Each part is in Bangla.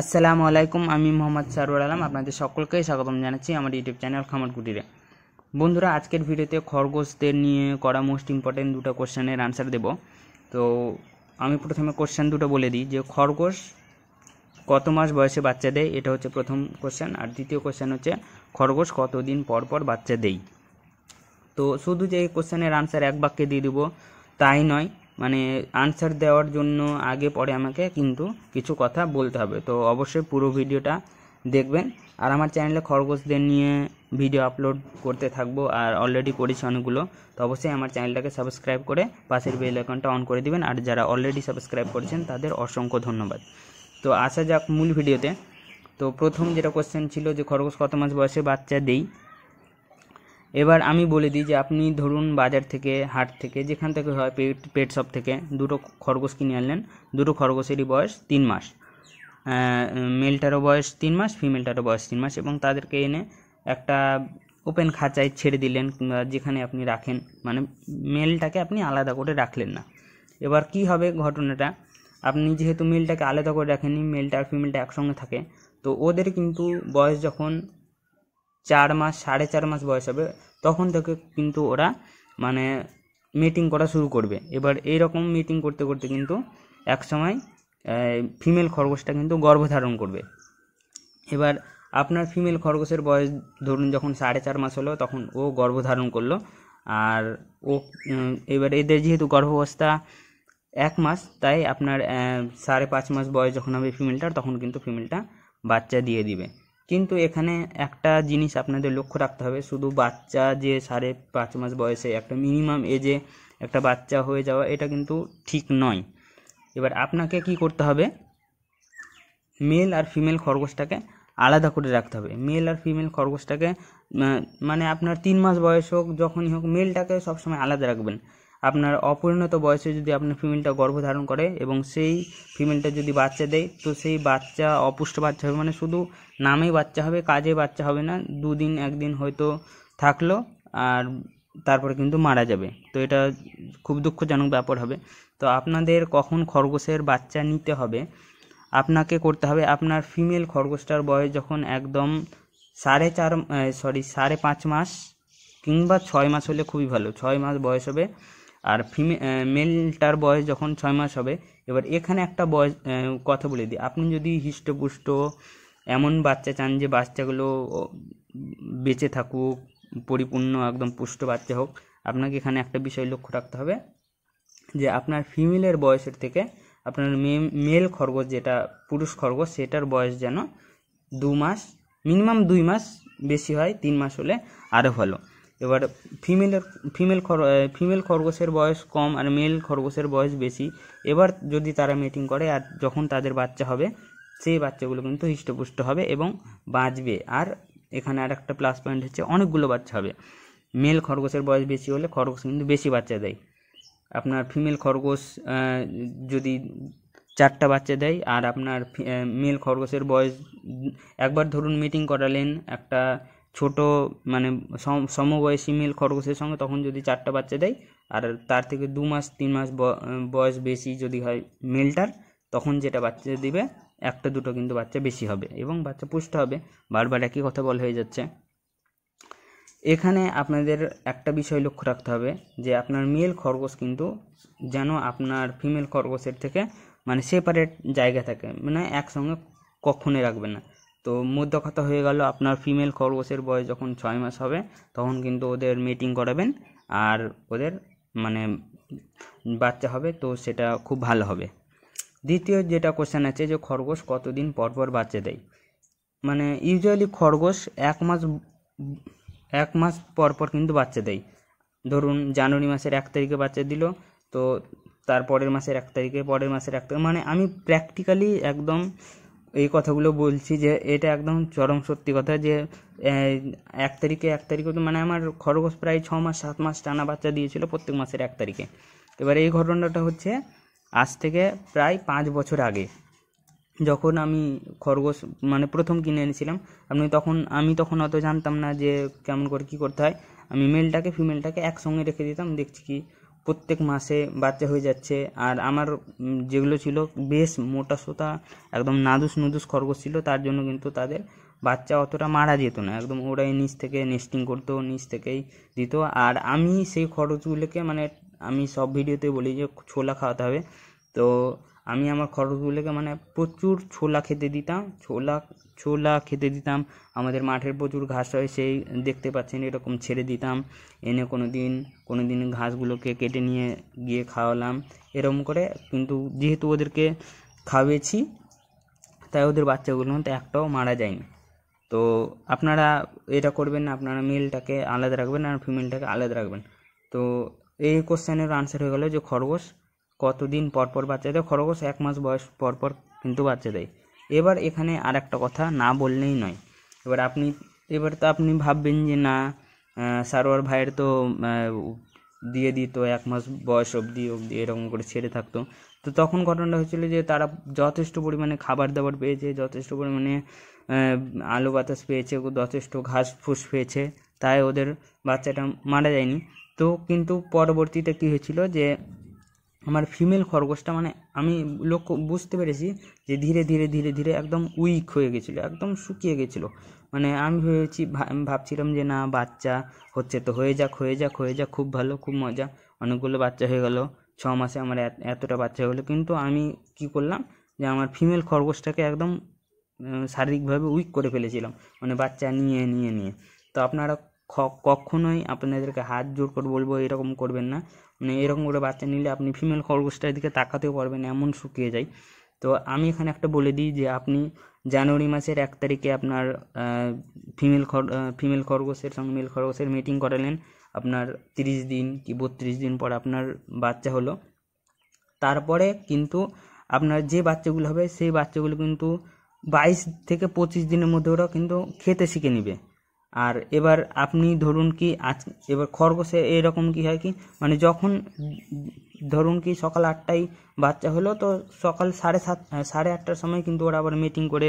আসসালামু আলাইকুম আমি মোহাম্মদ সারুর আলম আপনাদের সকলকে স্বাগতম জানাচ্ছি আমার ইউটিউব চ্যানেল খামার কুটিরে বন্ধুরা আজকের ভিডিওতে খরগোশদের নিয়ে করা মোস্ট ইম্পর্টেন্ট দুটো কোশ্চেনের আনসার দেব তো আমি প্রথমে কোশ্চেন দুটো বলে দিই যে খরগোশ কত মাস বয়সে বাচ্চা দেয় এটা হচ্ছে প্রথম কোশ্চেন আর দ্বিতীয় কোশ্চেন হচ্ছে খরগোশ কতদিন পর পর বাচ্চা দেয় তো শুধু যে এই কোশ্চেনের আনসার এক বাক্যে দিয়ে দেবো তাই নয় মানে আনসার দেওয়ার জন্য আগে পরে আমাকে কিন্তু কিছু কথা বলতে হবে তো অবশ্যই পুরো ভিডিওটা দেখবেন আর আমার চ্যানেলে খরগোশদের নিয়ে ভিডিও আপলোড করতে থাকবো আর অলরেডি করেছি অনেকগুলো তো অবশ্যই আমার চ্যানেলটাকে সাবস্ক্রাইব করে পাশের বেল অ্যাকাউন্টটা অন করে দিবেন আর যারা অলরেডি সাবস্ক্রাইব করেছেন তাদের অসংখ্য ধন্যবাদ তো আসা যাক মূল ভিডিওতে তো প্রথম যেটা কোশ্চেন ছিল যে খরগোশ কত মাস বয়সে বাচ্চা দেই এবার আমি বলে দিই যে আপনি ধরুন বাজার থেকে হাট থেকে যেখান থেকে হয় পেট পেট শপ থেকে দুটো খরগোশ কিনে আনলেন দুটো খরগোশেরই বয়স তিন মাস মেলটারও বয়স তিন মাস ফিমেলটারও বয়স তিন মাস এবং তাদেরকে এনে একটা ওপেন খাঁচায় ছেড়ে দিলেন কিংবা যেখানে আপনি রাখেন মানে মেলটাকে আপনি আলাদা করে রাখলেন না এবার কি হবে ঘটনাটা আপনি যেহেতু মেলটাকে আলাদা করে রাখেননি মেলটা আর ফিমেলটা একসঙ্গে থাকে তো ওদের কিন্তু বয়স যখন চার মাস সাড়ে চার মাস বয়স হবে তখন থেকে কিন্তু ওরা মানে মিটিং করা শুরু করবে এবার এইরকম মিটিং করতে করতে কিন্তু এক সময় ফিমেল খরগোশটা কিন্তু গর্ভধারণ করবে এবার আপনার ফিমেল খরগোশের বয়স ধরুন যখন সাড়ে চার মাস হলো তখন ও গর্ভধারণ করলো আর ও এবার এদের যেহেতু গর্ভাবস্থা এক মাস তাই আপনার সাড়ে পাঁচ মাস বয়স যখন হবে ফিমেলটার তখন কিন্তু ফিমেলটা বাচ্চা দিয়ে দিবে কিন্তু এখানে একটা জিনিস আপনাদের লক্ষ্য রাখতে হবে শুধু বাচ্চা যে সাড়ে পাঁচ মাস বয়সে একটা মিনিমাম এজে একটা বাচ্চা হয়ে যাওয়া এটা কিন্তু ঠিক নয় এবার আপনাকে কি করতে হবে মেল আর ফিমেল খরগোশটাকে আলাদা করে রাখতে হবে মেল আর ফিমেল খরগোশটাকে মানে আপনার তিন মাস বয়স হোক যখনই হোক মেলটাকে সবসময় আলাদা রাখবেন আপনার অপরিণত বয়সে যদি আপনার ফিমেলটা গর্ভধারণ করে এবং সেই ফিমেলটা যদি বাচ্চা দেয় তো সেই বাচ্চা অপুষ্ট বাচ্চা হবে মানে শুধু নামেই বাচ্চা হবে কাজে বাচ্চা হবে না দুদিন একদিন হয়তো থাকলো আর তারপরে কিন্তু মারা যাবে তো এটা খুব দুঃখজনক ব্যাপার হবে তো আপনাদের কখন খরগোশের বাচ্চা নিতে হবে আপনাকে করতে হবে আপনার ফিমেল খরগোশটার বয়স যখন একদম সাড়ে চার সরি সাড়ে পাঁচ মাস কিংবা ছয় মাস হলে খুবই ভালো ছয় মাস বয়স হবে আর ফিমে মেলটার বয়স যখন ছয় মাস হবে এবার এখানে একটা বয়স কথা বলে দিই আপনি যদি হিষ্টপুষ্ট এমন বাচ্চা চান যে বাচ্চাগুলো বেঁচে থাকুক পরিপূর্ণ একদম পুষ্ট বাচ্চা হোক আপনাকে এখানে একটা বিষয় লক্ষ্য রাখতে হবে যে আপনার ফিমেলের বয়সের থেকে আপনার মেল খরগোশ যেটা পুরুষ খরগোশ সেটার বয়স যেন দু মাস মিনিমাম দুই মাস বেশি হয় তিন মাস হলে আরও ভালো এবার ফিমেলের ফিমেল খর ফিমেল খরগোশের বয়স কম আর মেল খরগোশের বয়স বেশি এবার যদি তারা মিটিং করে আর যখন তাদের বাচ্চা হবে সেই বাচ্চাগুলো কিন্তু হৃষ্টপুষ্ট হবে এবং বাঁচবে আর এখানে আর একটা প্লাস পয়েন্ট হচ্ছে অনেকগুলো বাচ্চা হবে মেল খরগোশের বয়স বেশি হলে খরগোশ কিন্তু বেশি বাচ্চা দেয় আপনার ফিমেল খরগোশ যদি চারটা বাচ্চা দেয় আর আপনার মেল খরগোশের বয়স একবার ধরুন মিটিং করালেন একটা ছোট মানে সমবয়সী মেল খরগোশের সঙ্গে তখন যদি চারটা বাচ্চা দেয় আর তার থেকে দু মাস তিন মাস বয়স বেশি যদি হয় মেলটার তখন যেটা বাচ্চা দিবে একটা দুটো কিন্তু বাচ্চা বেশি হবে এবং বাচ্চা পুষ্ট হবে বারবার একই কথা বলা হয়ে যাচ্ছে এখানে আপনাদের একটা বিষয় লক্ষ্য রাখতে হবে যে আপনার মেল খরগোশ কিন্তু যেন আপনার ফিমেল খরগোশের থেকে মানে সেপারেট জায়গা থাকে মানে একসঙ্গে কখনোই রাখবেন না তো মধ্য কথা হয়ে গেল আপনার ফিমেল খরগোশের বয়স যখন ছয় মাস হবে তখন কিন্তু ওদের মিটিং করাবেন আর ওদের মানে বাচ্চা হবে তো সেটা খুব ভালো হবে দ্বিতীয় যেটা কোশ্চেন আছে যে খরগোশ কতদিন পর পর বাচ্চা দেয় মানে ইউজুয়ালি খরগোশ এক মাস এক মাস পর পর কিন্তু বাচ্চা দেয় ধরুন জানুয়ারি মাসের এক তারিখে বাচ্চা দিল তো তারপরের মাসের এক তারিখে পরের মাসের এক তারিখ মানে আমি প্র্যাকটিক্যালি একদম এই কথাগুলো বলছি যে এটা একদম চরম সত্যি কথা যে এক তারিখে এক তারিখে তো মানে আমার খরগোশ প্রায় ছ মাস সাত মাস টানা বাচ্চা দিয়েছিল প্রত্যেক মাসের এক তারিখে এবার এই ঘটনাটা হচ্ছে আজ থেকে প্রায় পাঁচ বছর আগে যখন আমি খরগোশ মানে প্রথম কিনে এনেছিলাম আপনি তখন আমি তখন অত জানতাম না যে কেমন করে কী করতে হয় আমি মেলটাকে ফিমেলটাকে একসঙ্গে রেখে দিতাম দেখছি কি প্রত্যেক মাসে বাচ্চা হয়ে যাচ্ছে আর আমার যেগুলো ছিল বেশ মোটা সোতা একদম নাদুস নুদুস খরগোশ ছিল তার জন্য কিন্তু তাদের বাচ্চা অতটা মারা যেত না একদম ওরাই নিচ থেকে নেস্টিং করতো নিচ থেকেই দিত আর আমি সেই খরচগুলোকে মানে আমি সব ভিডিওতে বলি যে ছোলা খাওয়াতে হবে তো আমি আমার খরচগুলোকে মানে প্রচুর ছোলা খেতে দিতাম ছোলা ছোলা খেতে দিতাম আমাদের মাঠের প্রচুর ঘাস হয় সেই দেখতে পাচ্ছেন এরকম ছেড়ে দিতাম এনে কোনো দিন কোনো দিন ঘাসগুলোকে কেটে নিয়ে গিয়ে খাওয়ালাম এরকম করে কিন্তু যেহেতু ওদেরকে খাওয়িয়েছি তাই ওদের বাচ্চাগুলোর মধ্যে একটাও মারা যায়নি তো আপনারা এটা করবেন না আপনারা মেলটাকে আলাদা রাখবেন আর ফিমেলটাকে আলাদা রাখবেন তো এই কোশ্চেনের আনসার হয়ে গেলো যে খরগোশ কতদিন পরপর বাচ্চা দেয় খরগোশ এক মাস বয়স পরপর কিন্তু বাচ্চা দেয় এবার এখানে আর একটা কথা না বললেই নয় এবার আপনি এবার তো আপনি ভাববেন যে না সারোয়ার ভাইয়ের তো দিয়ে দিত এক মাস বয়স অবধি অবধি এরকম করে ছেড়ে থাকতো তো তখন ঘটনাটা হয়েছিল যে তারা যথেষ্ট পরিমাণে খাবার দাবার পেয়েছে যথেষ্ট পরিমাণে আলো বাতাস পেয়েছে যথেষ্ট ঘাস ফুস পেয়েছে তাই ওদের বাচ্চাটা মারা যায়নি তো কিন্তু পরবর্তীতে কী হয়েছিল যে আমার ফিমেল খরগোশটা মানে আমি লক্ষ্য বুঝতে পেরেছি যে ধীরে ধীরে ধীরে ধীরে একদম উইক হয়ে গেছিলো একদম শুকিয়ে গেছিলো মানে আমি ভেবেছি ভাবছিলাম যে না বাচ্চা হচ্ছে তো হয়ে যাক হয়ে যাক হয়ে যাক খুব ভালো খুব মজা অনেকগুলো বাচ্চা হয়ে গেল ছ মাসে আমার এতটা বাচ্চা হয়ে গেলো কিন্তু আমি কি করলাম যে আমার ফিমেল খরগোশটাকে একদম শারীরিকভাবে উইক করে ফেলেছিলাম মানে বাচ্চা নিয়ে নিয়ে নিয়ে তো আপনারা কখনোই আপনাদেরকে হাত জোর করে বলবো এরকম করবেন না মানে এরকম করে বাচ্চা নিলে আপনি ফিমেল খরগোশটার দিকে তাকাতেও পারবেন এমন শুকিয়ে যায় তো আমি এখানে একটা বলে দিই যে আপনি জানুয়ারি মাসের এক তারিখে আপনার ফিমেল খর ফিমেল খরগোশের সঙ্গে মেল খরগোশের মিটিং করালেন আপনার তিরিশ দিন কি বত্রিশ দিন পর আপনার বাচ্চা হলো তারপরে কিন্তু আপনার যে বাচ্চাগুলো হবে সেই বাচ্চাগুলো কিন্তু বাইশ থেকে পঁচিশ দিনের মধ্যে ওরা কিন্তু খেতে শিখে নেবে আর এবার আপনি ধরুন কি আজ এবার খরগোশে এরকম কি হয় কি মানে যখন ধরুন কি সকাল আটটায় বাচ্চা হলো তো সকাল সাড়ে সাত সাড়ে আটটার সময় কিন্তু ওরা আবার মিটিং করে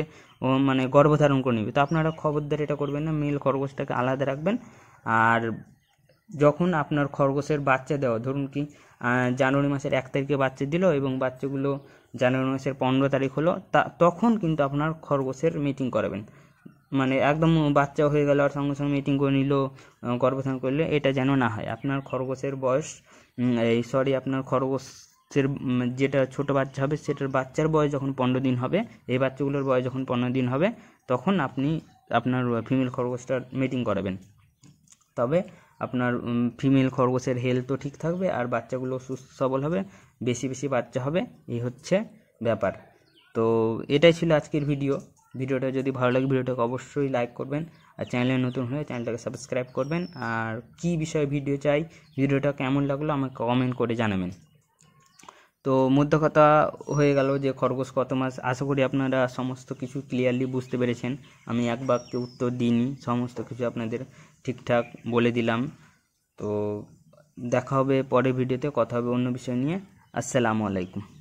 মানে গর্ভধারণ করে নেবে তো আপনারা খবরদার এটা করবেন না মেল খরগোশটাকে আলাদা রাখবেন আর যখন আপনার খরগোশের বাচ্চা দেওয়া ধরুন কি জানুয়ারি মাসের এক তারিখে বাচ্চা দিল এবং বাচ্চাগুলো জানুয়ারি মাসের পনেরো তারিখ হলো তা তখন কিন্তু আপনার খরগোশের মিটিং করাবেন মানে একদম বাচ্চা হয়ে গেল আর সঙ্গে সঙ্গে মিটিং করে নিল গর্ভধারণ করলে এটা যেন না হয় আপনার খরগোশের বয়স এই সরি আপনার খরগোশের যেটা ছোট বাচ্চা হবে সেটার বাচ্চার বয়স যখন পনেরো দিন হবে এই বাচ্চাগুলোর বয়স যখন পনেরো দিন হবে তখন আপনি আপনার ফিমেল খরগোশটার মিটিং করাবেন তবে আপনার ফিমেল খরগোশের হেলথও ঠিক থাকবে আর বাচ্চাগুলো সুস্থ সবল হবে বেশি বেশি বাচ্চা হবে এই হচ্ছে ব্যাপার তো এটাই ছিল আজকের ভিডিও ভিডিওটা যদি ভালো লাগে ভিডিওটাকে অবশ্যই লাইক করবেন আর চ্যানেলে নতুন হলে চ্যানেলটাকে সাবস্ক্রাইব করবেন আর কি বিষয়ে ভিডিও চাই ভিডিওটা কেমন লাগলো আমাকে কমেন্ট করে জানাবেন তো মধ্য কথা হয়ে গেল যে খরগোশ কত মাস আশা করি আপনারা সমস্ত কিছু ক্লিয়ারলি বুঝতে পেরেছেন আমি এক বাক্যে উত্তর দিইনি সমস্ত কিছু আপনাদের ঠিকঠাক বলে দিলাম তো দেখা হবে পরের ভিডিওতে কথা হবে অন্য বিষয় নিয়ে আসসালামু আলাইকুম